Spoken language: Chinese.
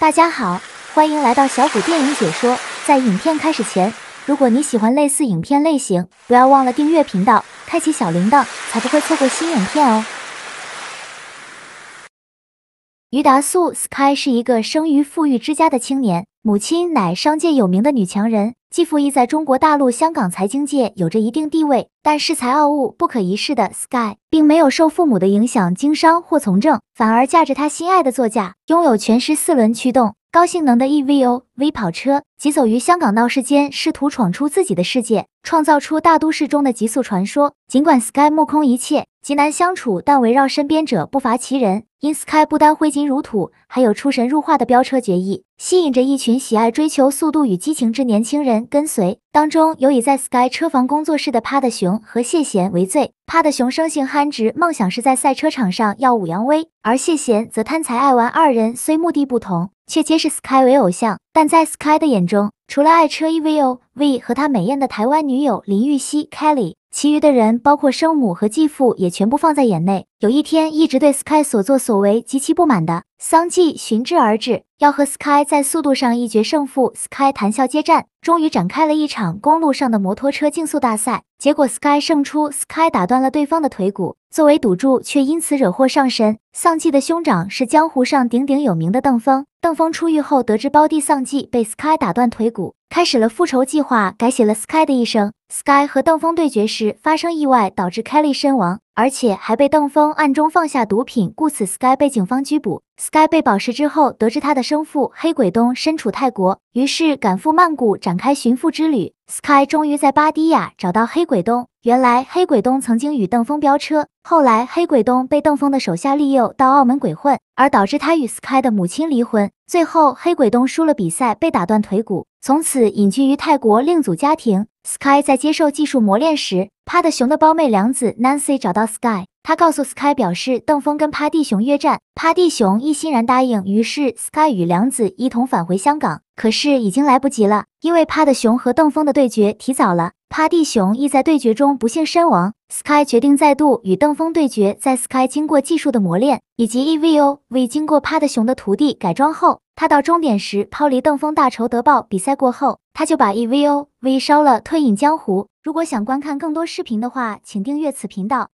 大家好，欢迎来到小虎电影解说。在影片开始前，如果你喜欢类似影片类型，不要忘了订阅频道，开启小铃铛，才不会错过新影片哦。于达素 Sky 是一个生于富裕之家的青年，母亲乃商界有名的女强人。继父亦在中国大陆、香港财经界有着一定地位，但恃才傲物、不可一世的 Sky，并没有受父母的影响经商或从政，反而驾着他心爱的座驾，拥有全时四轮驱动、高性能的 EVO V 跑车，疾走于香港闹市间，试图闯出自己的世界，创造出大都市中的极速传说。尽管 Sky 目空一切、极难相处，但围绕身边者不乏其人。因 Sky 不单挥金如土，还有出神入化的飙车绝艺，吸引着一群喜爱追求速度与激情之年轻人跟随。当中，有以在 Sky 车房工作室的趴的熊和谢贤为最。趴的熊生性憨直，梦想是在赛车场上耀武扬威；而谢贤则贪财爱玩。二人虽目的不同，却皆视 Sky 为偶像。但在 Sky 的眼中，除了爱车 EV 哦。V 和他美艳的台湾女友林玉熙 Kelly，其余的人包括生母和继父也全部放在眼内。有一天，一直对 Sky 所作所为极其不满的丧纪寻之而至，要和 Sky 在速度上一决胜负。Sky 谈笑接战，终于展开了一场公路上的摩托车竞速大赛。结果 Sky 胜出，Sky 打断了对方的腿骨，作为赌注却因此惹祸上身。丧纪的兄长是江湖上鼎鼎有名的邓峰。邓峰出狱后得知胞弟丧纪被 Sky 打断腿骨。开始了复仇计划，改写了 Sky 的一生。Sky 和邓峰对决时发生意外，导致 Kelly 身亡，而且还被邓峰暗中放下毒品，故此 Sky 被警方拘捕。Sky 被保释之后，得知他的生父黑鬼东身处泰国，于是赶赴曼谷展开寻父之旅。Sky 终于在巴迪亚找到黑鬼东。原来黑鬼东曾经与邓峰飙车，后来黑鬼东被邓峰的手下利诱到澳门鬼混，而导致他与 Sky 的母亲离婚。最后黑鬼东输了比赛，被打断腿骨，从此隐居于泰国，另组家庭。Sky 在接受技术磨练时，趴的熊的胞妹梁子 Nancy 找到 Sky。他告诉 Sky 表示，邓峰跟帕蒂熊约战，帕蒂熊亦欣然答应。于是 Sky 与梁子一同返回香港，可是已经来不及了，因为帕的熊和邓峰的对决提早了，帕蒂熊亦在对决中不幸身亡。Sky 决定再度与邓峰对决，在 Sky 经过技术的磨练以及 EVOV 经过帕的熊的徒弟改装后，他到终点时抛离邓峰大仇得报。比赛过后，他就把 EVOV 烧了，退隐江湖。如果想观看更多视频的话，请订阅此频道。